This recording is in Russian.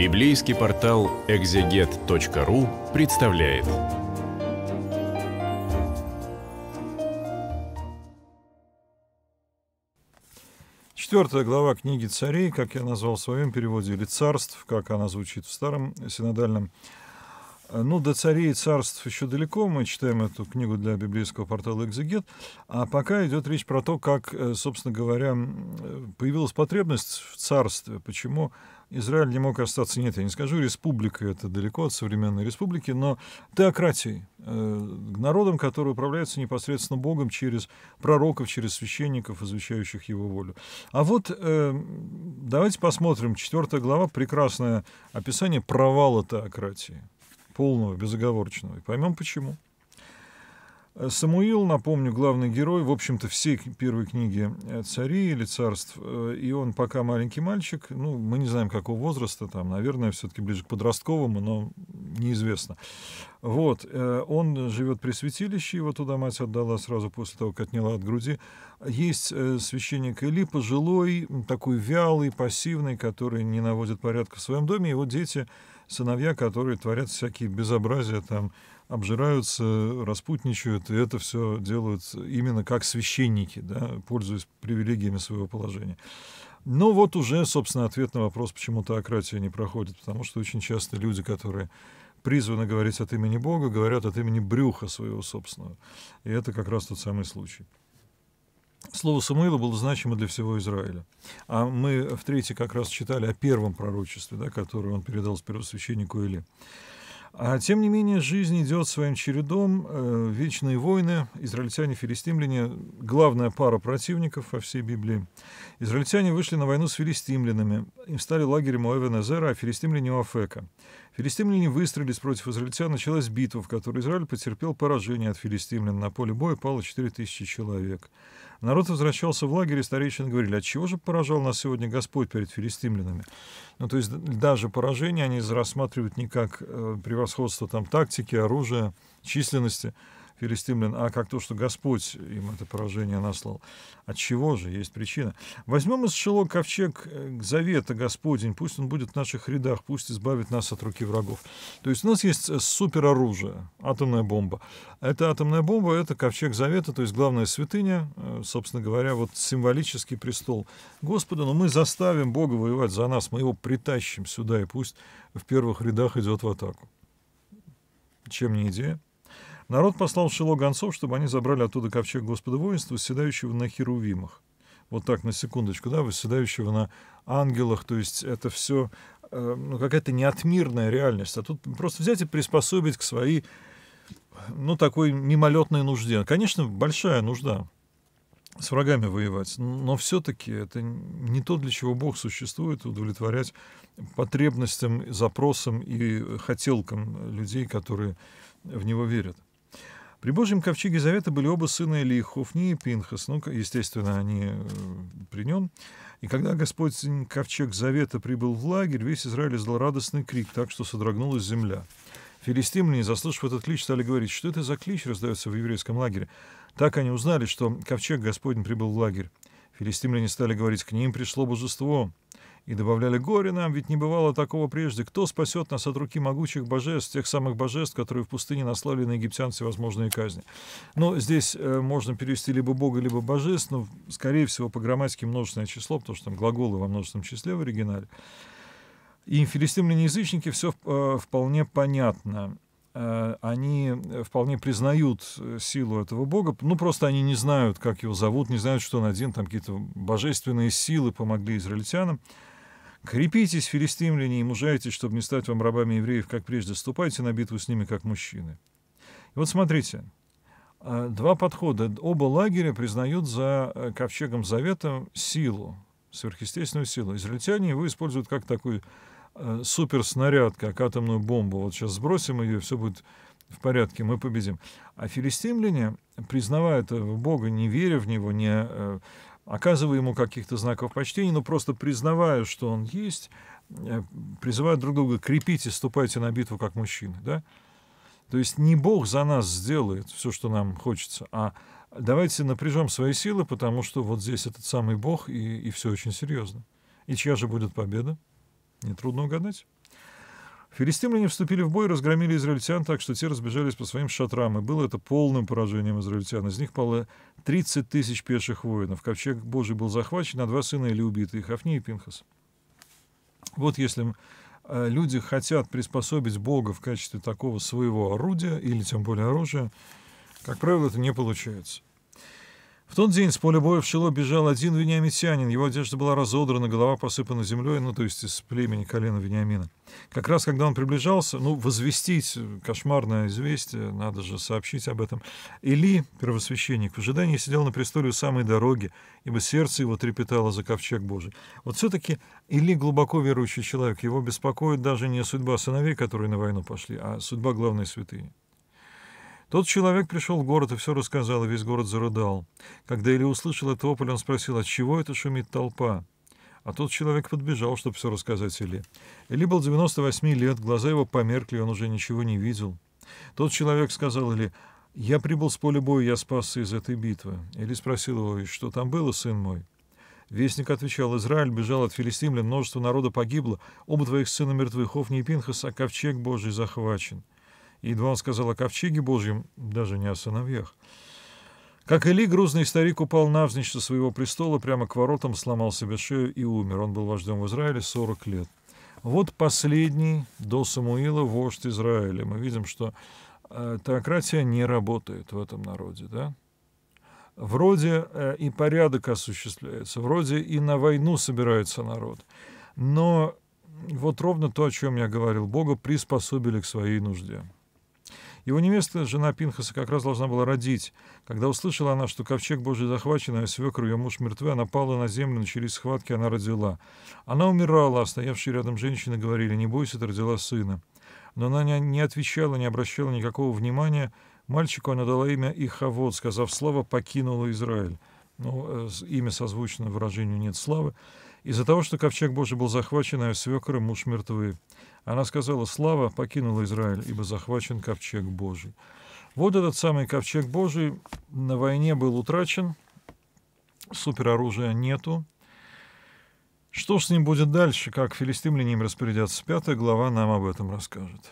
Библейский портал экзегет.ру представляет. Четвертая глава книги царей, как я назвал в своем переводе, или царств, как она звучит в старом синодальном Э, ну, до царей и царств еще далеко, мы читаем эту книгу для библейского портала «Экзегет», а пока идет речь про то, как, э, собственно говоря, э, появилась потребность в царстве, почему Израиль не мог остаться, нет, я не скажу республикой, это далеко от современной республики, но теократией, народом, который управляется непосредственно Богом через пророков, через священников, изучающих его волю. А вот давайте посмотрим, четвертая глава, прекрасное описание провала теократии полного, безоговорочного. И поймем почему. Э, Самуил, напомню, главный герой, в общем-то, всей первой книги э, царей или «Царств», э, и он пока маленький мальчик, ну, мы не знаем, какого возраста, там, наверное, все-таки ближе к подростковому, но неизвестно. Вот, э, он живет при святилище, его туда мать отдала сразу после того, как отняла от груди. Есть э, священник Или, пожилой, такой вялый, пассивный, который не наводит порядка в своем доме. Его дети, сыновья, которые творят всякие безобразия, там, обжираются, распутничают, и это все делают именно как священники, да, пользуясь привилегиями своего положения. Ну вот уже, собственно, ответ на вопрос, почему теократия не проходит, потому что очень часто люди, которые призваны говорить от имени Бога, говорят от имени брюха своего собственного. И это как раз тот самый случай. Слово Самуила было значимо для всего Израиля. А мы в третьей как раз читали о первом пророчестве, да, которое он передал первосвященнику Или. А тем не менее, жизнь идет своим чередом. Э, вечные войны, израильтяне, филистимляне, главная пара противников во всей Библии. Израильтяне вышли на войну с филистимлянами. Им стали лагерем Моэвенезера, а филистимляне у Афека. Филистимляне выстроились против израильтян, началась битва, в которой Израиль потерпел поражение от филистимлян. На поле боя пало 4000 человек. Народ возвращался в лагерь, и старейшины говорили, от «А чего же поражал нас сегодня Господь перед филистимлянами? Ну, то есть даже поражение они рассматривают не как э, превосходство там, тактики, оружия, численности, филистимлян, а как то, что Господь им это поражение наслал. От чего же? Есть причина. Возьмем из шелок ковчег э, завета Господень, пусть он будет в наших рядах, пусть избавит нас от руки врагов. То есть у нас есть э, супероружие, атомная бомба. Эта атомная бомба — это ковчег завета, то есть главная святыня, э, собственно говоря, вот символический престол Господа, но мы заставим Бога воевать за нас, мы его притащим сюда, и пусть в первых рядах идет в атаку. Чем не идея? Народ послал в село гонцов, чтобы они забрали оттуда ковчег Господа воинства, седающего на херувимах. Вот так, на секундочку, да, восседающего на ангелах. То есть это все э, ну, какая-то неотмирная реальность. А тут просто взять и приспособить к своей, ну, такой мимолетной нужде. Конечно, большая нужда с врагами воевать, но все-таки это не то, для чего Бог существует, удовлетворять потребностям, запросам и хотелкам людей, которые в него верят. При Божьем ковчеге завета были оба сына Илии, Хофни и Пинхас. Ну, естественно, они э, при нем. И когда Господь ковчег завета прибыл в лагерь, весь Израиль издал радостный крик, так что содрогнулась земля. Филистимляне, заслышав этот клич, стали говорить, что это за клич раздается в еврейском лагере. Так они узнали, что ковчег Господень прибыл в лагерь. Филистимляне стали говорить, к ним пришло божество. И добавляли, горе нам, ведь не бывало такого прежде. Кто спасет нас от руки могучих божеств, тех самых божеств, которые в пустыне наслали на египтян всевозможные казни? Но ну, здесь э, можно перевести либо бога, либо божеств, но, скорее всего, по грамматике множественное число, потому что там глаголы во множественном числе в оригинале. И филистимляне-язычники все э, вполне понятно э, они вполне признают э, силу этого бога, ну просто они не знают, как его зовут, не знают, что он один, там какие-то божественные силы помогли израильтянам. Крепитесь, филистимляне, и мужайтесь, чтобы не стать вам рабами евреев, как прежде. Ступайте на битву с ними, как мужчины. И вот смотрите, а, два подхода. Оба лагеря признают за э, ковчегом завета силу, сверхъестественную силу. Израильтяне его используют как такой э, суперснаряд, как атомную бомбу. Вот сейчас сбросим ее, и все будет в порядке, мы победим. А филистимляне, признавая этого Бога, не веря в него, не э, оказываю ему каких-то знаков почтения, но просто признавая, что он есть, э, призывая друг друга «крепите, ступайте на битву как мужчины». Да? То есть не Бог за нас сделает все, что нам хочется, а давайте напряжем свои силы, потому что вот здесь этот самый Бог, и, и все очень серьезно. И чья же будет победа? Нетрудно угадать. Филистимляне вступили в бой и разгромили израильтян так, что те разбежались по своим шатрам, и было это полным поражением израильтян. Из них пало 30 тысяч пеших воинов. Ковчег Божий был захвачен, а два сына или убиты, их Афни и Пинхас. Вот если э, люди хотят приспособить Бога в качестве такого своего орудия или тем более оружия, как правило, это не получается. В тот день с поля боя в шило бежал один вениамитянин. Его одежда была разодрана, голова посыпана землей, ну, то есть из племени колена Вениамина. Как раз, когда он приближался, ну, возвестить э, кошмарное известие, надо же сообщить об этом. Или, первосвященник, в ожидании сидел на престоле у самой дороги, ибо сердце его трепетало за ковчег Божий. Вот все-таки Или глубоко верующий человек, его беспокоит даже не судьба сыновей, которые на войну пошли, а судьба главной святыни. Тот человек пришел в город и все рассказал, и весь город зарыдал. Когда Илья услышал этот вопль, он спросил, от чего это шумит толпа? А тот человек подбежал, чтобы все рассказать Илье. Илье был 98 лет, глаза его померкли, он уже ничего не видел. Тот человек сказал Илье, «Я прибыл с поля боя, я спасся из этой битвы». Или спросил его, «И что там было, сын мой?» Вестник отвечал, «Израиль бежал от филистимлян, множество народа погибло, оба твоих сына мертвы, Хофни и Пинхас, а ковчег Божий захвачен». Едва он сказал о ковчеге Божьем, даже не о сыновьях. Как Или, грузный старик упал навзничь со своего престола, прямо к воротам сломал себе шею и умер. Он был вождем в Израиле 40 лет. Вот последний до Самуила вождь Израиля. Мы видим, что э, теократия не работает в этом народе, да? Вроде э, и порядок осуществляется, вроде и на войну собирается народ. Но вот ровно то, о чем я говорил, Бога приспособили к своей нужде. Его невеста, жена Пинхаса, как раз должна была родить. Когда услышала она, что ковчег Божий захвачен, а свекр ее муж мертвы, она пала на землю, начались схватки, она родила. Она умирала, а стоявшие рядом женщины говорили, «Не бойся, ты родила сына». Но она не отвечала, не обращала никакого внимания. Мальчику она дала имя Ихавод, сказав слово «покинула Израиль». Но ну, э, имя созвучно выражению «нет славы». Из-за того, что ковчег Божий был захвачен, а свекр муж мертвый. Она сказала, «Слава покинула Израиль, ибо захвачен ковчег Божий». Вот этот самый ковчег Божий на войне был утрачен, супероружия нету. Что с ним будет дальше, как филистимляне им распорядятся? Пятая глава нам об этом расскажет.